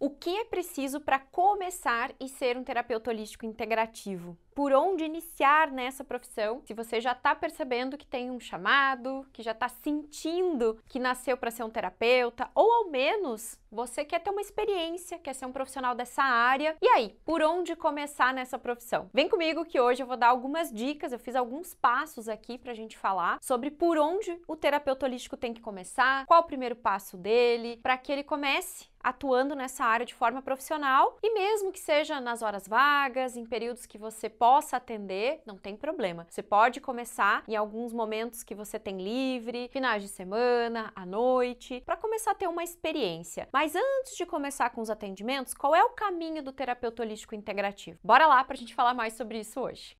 O que é preciso para começar e ser um terapeuta holístico integrativo? Por onde iniciar nessa profissão? Se você já está percebendo que tem um chamado, que já está sentindo que nasceu para ser um terapeuta, ou ao menos você quer ter uma experiência, quer ser um profissional dessa área. E aí, por onde começar nessa profissão? Vem comigo que hoje eu vou dar algumas dicas, eu fiz alguns passos aqui para a gente falar sobre por onde o terapeuta holístico tem que começar, qual o primeiro passo dele, para que ele comece atuando nessa área de forma profissional e mesmo que seja nas horas vagas, em períodos que você possa atender, não tem problema. Você pode começar em alguns momentos que você tem livre, finais de semana, à noite, para começar a ter uma experiência. Mas antes de começar com os atendimentos, qual é o caminho do terapeuta holístico integrativo? Bora lá para a gente falar mais sobre isso hoje.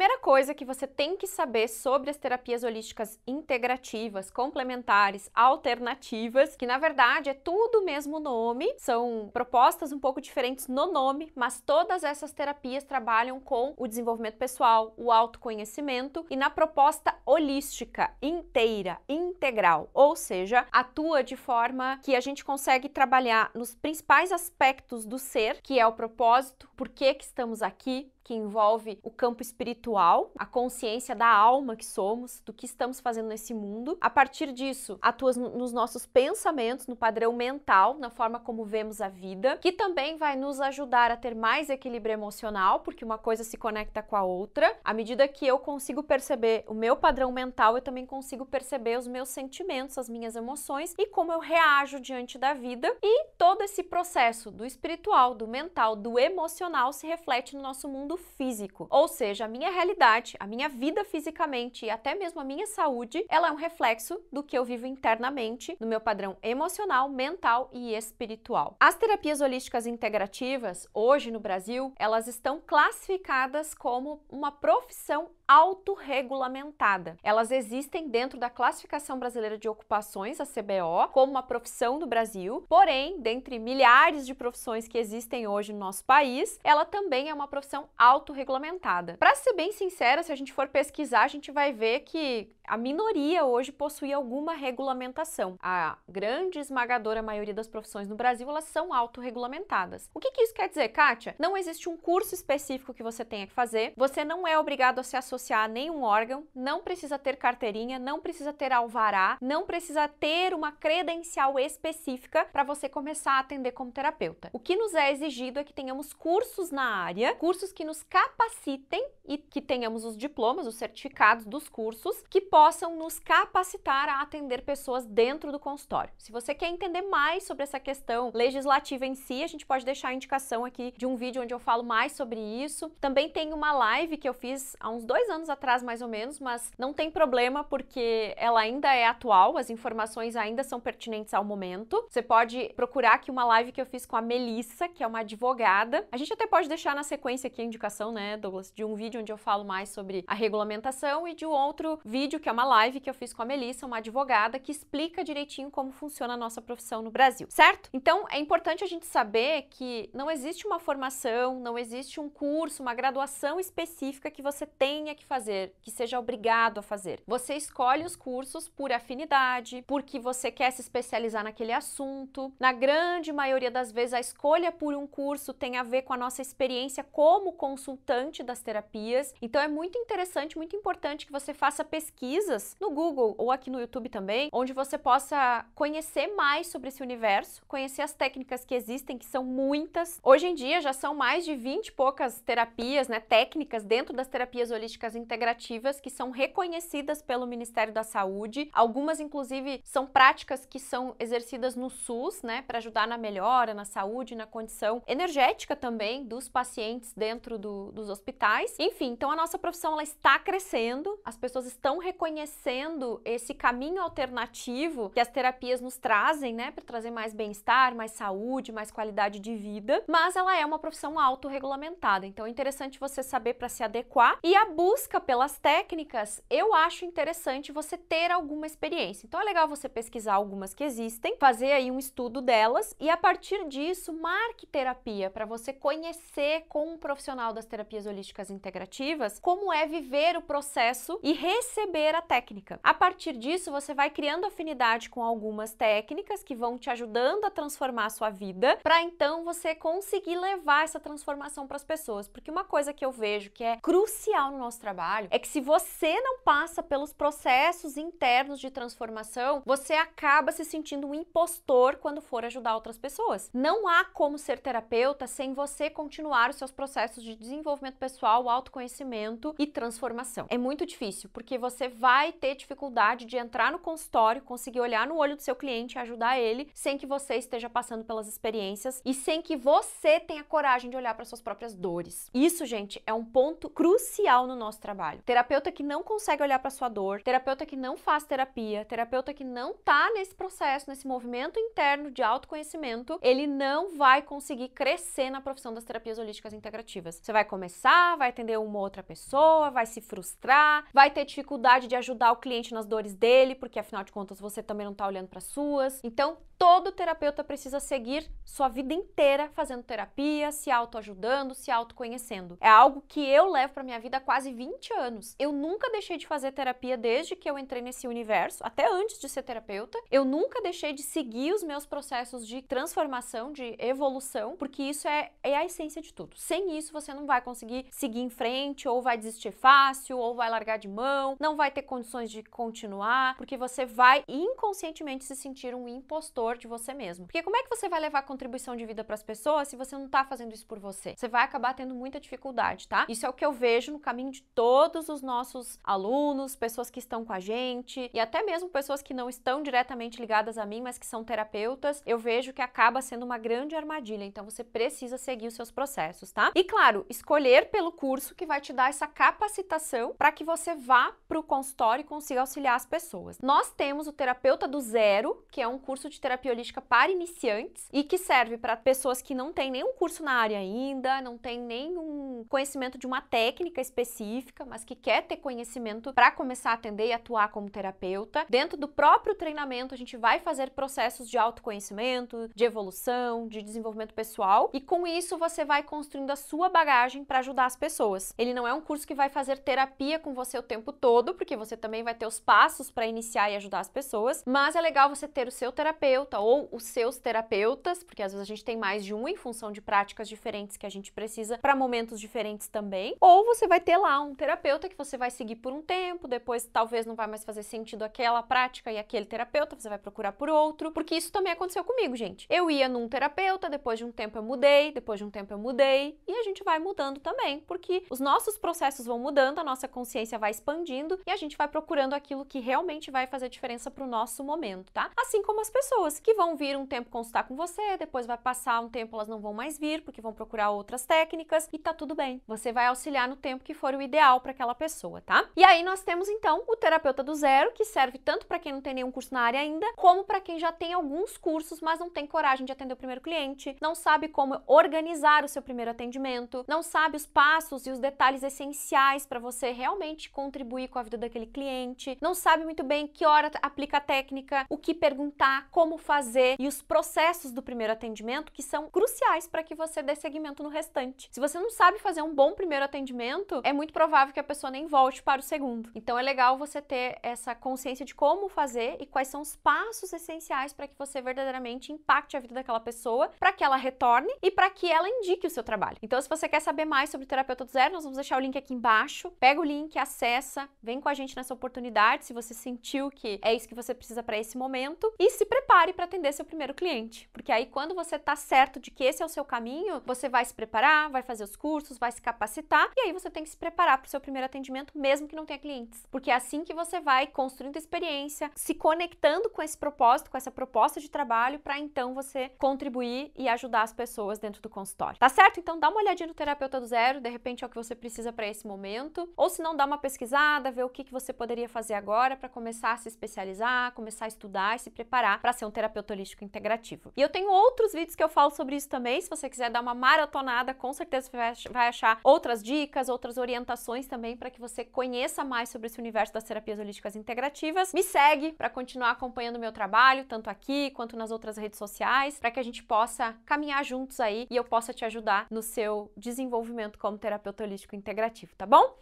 primeira coisa que você tem que saber sobre as terapias holísticas integrativas, complementares, alternativas, que na verdade é tudo o mesmo nome, são propostas um pouco diferentes no nome, mas todas essas terapias trabalham com o desenvolvimento pessoal, o autoconhecimento e na proposta holística, inteira, integral, ou seja, atua de forma que a gente consegue trabalhar nos principais aspectos do ser, que é o propósito, por que que estamos aqui, que envolve o campo espiritual, a consciência da alma que somos, do que estamos fazendo nesse mundo. A partir disso, atua nos nossos pensamentos, no padrão mental, na forma como vemos a vida, que também vai nos ajudar a ter mais equilíbrio emocional, porque uma coisa se conecta com a outra. À medida que eu consigo perceber o meu padrão mental, eu também consigo perceber os meus sentimentos, as minhas emoções e como eu reajo diante da vida. E todo esse processo do espiritual, do mental, do emocional se reflete no nosso mundo físico. Ou seja, a minha realidade, a minha vida fisicamente e até mesmo a minha saúde, ela é um reflexo do que eu vivo internamente, no meu padrão emocional, mental e espiritual. As terapias holísticas integrativas, hoje no Brasil, elas estão classificadas como uma profissão autorregulamentada. Elas existem dentro da classificação brasileira de ocupações, a CBO, como uma profissão do Brasil, porém, dentre milhares de profissões que existem hoje no nosso país, ela também é uma profissão autorregulamentada. Para ser bem sincera, se a gente for pesquisar, a gente vai ver que a minoria hoje possui alguma regulamentação. A grande esmagadora maioria das profissões no Brasil, elas são autorregulamentadas. O que, que isso quer dizer, Kátia? Não existe um curso específico que você tenha que fazer, você não é obrigado a se associar a nenhum órgão, não precisa ter carteirinha, não precisa ter alvará, não precisa ter uma credencial específica para você começar a atender como terapeuta. O que nos é exigido é que tenhamos cursos na área, cursos que nos capacitem e que tenhamos os diplomas, os certificados dos cursos, que possam possam nos capacitar a atender pessoas dentro do consultório. Se você quer entender mais sobre essa questão legislativa em si, a gente pode deixar a indicação aqui de um vídeo onde eu falo mais sobre isso. Também tem uma live que eu fiz há uns dois anos atrás, mais ou menos, mas não tem problema porque ela ainda é atual, as informações ainda são pertinentes ao momento. Você pode procurar aqui uma live que eu fiz com a Melissa, que é uma advogada. A gente até pode deixar na sequência aqui a indicação, né, Douglas, de um vídeo onde eu falo mais sobre a regulamentação e de um outro vídeo que é uma live que eu fiz com a Melissa, uma advogada, que explica direitinho como funciona a nossa profissão no Brasil, certo? Então é importante a gente saber que não existe uma formação, não existe um curso, uma graduação específica que você tenha que fazer, que seja obrigado a fazer. Você escolhe os cursos por afinidade, porque você quer se especializar naquele assunto. Na grande maioria das vezes, a escolha por um curso tem a ver com a nossa experiência como consultante das terapias. Então é muito interessante, muito importante que você faça pesquisa pesquisas no Google ou aqui no YouTube também, onde você possa conhecer mais sobre esse universo, conhecer as técnicas que existem, que são muitas. Hoje em dia já são mais de 20 e poucas terapias, né, técnicas dentro das terapias holísticas integrativas que são reconhecidas pelo Ministério da Saúde. Algumas inclusive são práticas que são exercidas no SUS, né, para ajudar na melhora, na saúde, na condição energética também dos pacientes dentro do, dos hospitais. Enfim, então a nossa profissão ela está crescendo, as pessoas estão reconhecendo esse caminho alternativo que as terapias nos trazem, né, para trazer mais bem-estar, mais saúde, mais qualidade de vida, mas ela é uma profissão autorregulamentada. Então é interessante você saber para se adequar e a busca pelas técnicas, eu acho interessante você ter alguma experiência. Então é legal você pesquisar algumas que existem, fazer aí um estudo delas e a partir disso marque terapia para você conhecer com um profissional das terapias holísticas integrativas como é viver o processo e receber primeira técnica. A partir disso, você vai criando afinidade com algumas técnicas que vão te ajudando a transformar a sua vida, para então você conseguir levar essa transformação para as pessoas. Porque uma coisa que eu vejo que é crucial no nosso trabalho é que se você não passa pelos processos internos de transformação, você acaba se sentindo um impostor quando for ajudar outras pessoas. Não há como ser terapeuta sem você continuar os seus processos de desenvolvimento pessoal, autoconhecimento e transformação. É muito difícil, porque você vai ter dificuldade de entrar no consultório, conseguir olhar no olho do seu cliente e ajudar ele sem que você esteja passando pelas experiências e sem que você tenha coragem de olhar para suas próprias dores. Isso, gente, é um ponto crucial no nosso trabalho. Terapeuta que não consegue olhar para sua dor, terapeuta que não faz terapia, terapeuta que não tá nesse processo, nesse movimento interno de autoconhecimento, ele não vai conseguir crescer na profissão das terapias holísticas integrativas. Você vai começar, vai atender uma outra pessoa, vai se frustrar, vai ter dificuldade de ajudar o cliente nas dores dele, porque afinal de contas você também não está olhando para suas. Então, todo terapeuta precisa seguir sua vida inteira fazendo terapia, se autoajudando, se autoconhecendo. É algo que eu levo para minha vida há quase 20 anos. Eu nunca deixei de fazer terapia desde que eu entrei nesse universo, até antes de ser terapeuta. Eu nunca deixei de seguir os meus processos de transformação, de evolução, porque isso é, é a essência de tudo. Sem isso, você não vai conseguir seguir em frente, ou vai desistir fácil, ou vai largar de mão, não vai ter condições de continuar, porque você vai inconscientemente se sentir um impostor de você mesmo. Porque como é que você vai levar contribuição de vida para as pessoas se você não tá fazendo isso por você? Você vai acabar tendo muita dificuldade, tá? Isso é o que eu vejo no caminho de todos os nossos alunos, pessoas que estão com a gente e até mesmo pessoas que não estão diretamente ligadas a mim, mas que são terapeutas. Eu vejo que acaba sendo uma grande armadilha, então você precisa seguir os seus processos, tá? E claro, escolher pelo curso que vai te dar essa capacitação para que você vá para o consultório e consiga auxiliar as pessoas. Nós temos o terapeuta do zero, que é um curso de terapia terapia holística para iniciantes e que serve para pessoas que não têm nenhum curso na área ainda, não tem nenhum conhecimento de uma técnica específica, mas que quer ter conhecimento para começar a atender e atuar como terapeuta. Dentro do próprio treinamento, a gente vai fazer processos de autoconhecimento, de evolução, de desenvolvimento pessoal e com isso você vai construindo a sua bagagem para ajudar as pessoas. Ele não é um curso que vai fazer terapia com você o tempo todo, porque você também vai ter os passos para iniciar e ajudar as pessoas, mas é legal você ter o seu terapeuta terapeuta ou os seus terapeutas, porque às vezes a gente tem mais de um em função de práticas diferentes que a gente precisa para momentos diferentes também. Ou você vai ter lá um terapeuta que você vai seguir por um tempo, depois talvez não vai mais fazer sentido aquela prática e aquele terapeuta, você vai procurar por outro, porque isso também aconteceu comigo, gente. Eu ia num terapeuta, depois de um tempo eu mudei, depois de um tempo eu mudei, e a gente vai mudando também, porque os nossos processos vão mudando, a nossa consciência vai expandindo e a gente vai procurando aquilo que realmente vai fazer diferença para o nosso momento, tá? Assim como as pessoas que vão vir um tempo consultar com você, depois vai passar um tempo elas não vão mais vir porque vão procurar outras técnicas e tá tudo bem. Você vai auxiliar no tempo que for o ideal para aquela pessoa, tá? E aí nós temos então o terapeuta do zero, que serve tanto para quem não tem nenhum curso na área ainda, como para quem já tem alguns cursos, mas não tem coragem de atender o primeiro cliente, não sabe como organizar o seu primeiro atendimento, não sabe os passos e os detalhes essenciais para você realmente contribuir com a vida daquele cliente, não sabe muito bem que hora aplica a técnica, o que perguntar, como fazer e os processos do primeiro atendimento que são cruciais para que você dê seguimento no restante. Se você não sabe fazer um bom primeiro atendimento, é muito provável que a pessoa nem volte para o segundo. Então é legal você ter essa consciência de como fazer e quais são os passos essenciais para que você verdadeiramente impacte a vida daquela pessoa, para que ela retorne e para que ela indique o seu trabalho. Então, se você quer saber mais sobre Terapeuta do Zero, nós vamos deixar o link aqui embaixo. Pega o link, acessa, vem com a gente nessa oportunidade se você sentiu que é isso que você precisa para esse momento e se prepare para atender seu primeiro cliente. Porque aí, quando você está certo de que esse é o seu caminho, você vai se preparar, vai fazer os cursos, vai se capacitar, e aí você tem que se preparar para o seu primeiro atendimento, mesmo que não tenha clientes. Porque é assim que você vai construindo experiência, se conectando com esse propósito, com essa proposta de trabalho, para então você contribuir e ajudar as pessoas dentro do consultório. Tá certo? Então dá uma olhadinha no Terapeuta do Zero, de repente é o que você precisa para esse momento, ou se não, dá uma pesquisada, ver o que, que você poderia fazer agora para começar a se especializar, começar a estudar e se preparar para ser um terapeuta terapeuta holístico integrativo. E eu tenho outros vídeos que eu falo sobre isso também, se você quiser dar uma maratonada, com certeza você vai achar outras dicas, outras orientações também para que você conheça mais sobre esse universo das terapias holísticas integrativas. Me segue para continuar acompanhando o meu trabalho, tanto aqui quanto nas outras redes sociais, para que a gente possa caminhar juntos aí e eu possa te ajudar no seu desenvolvimento como terapeuta holístico integrativo, tá bom?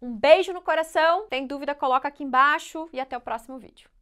Um beijo no coração. Tem dúvida, coloca aqui embaixo e até o próximo vídeo.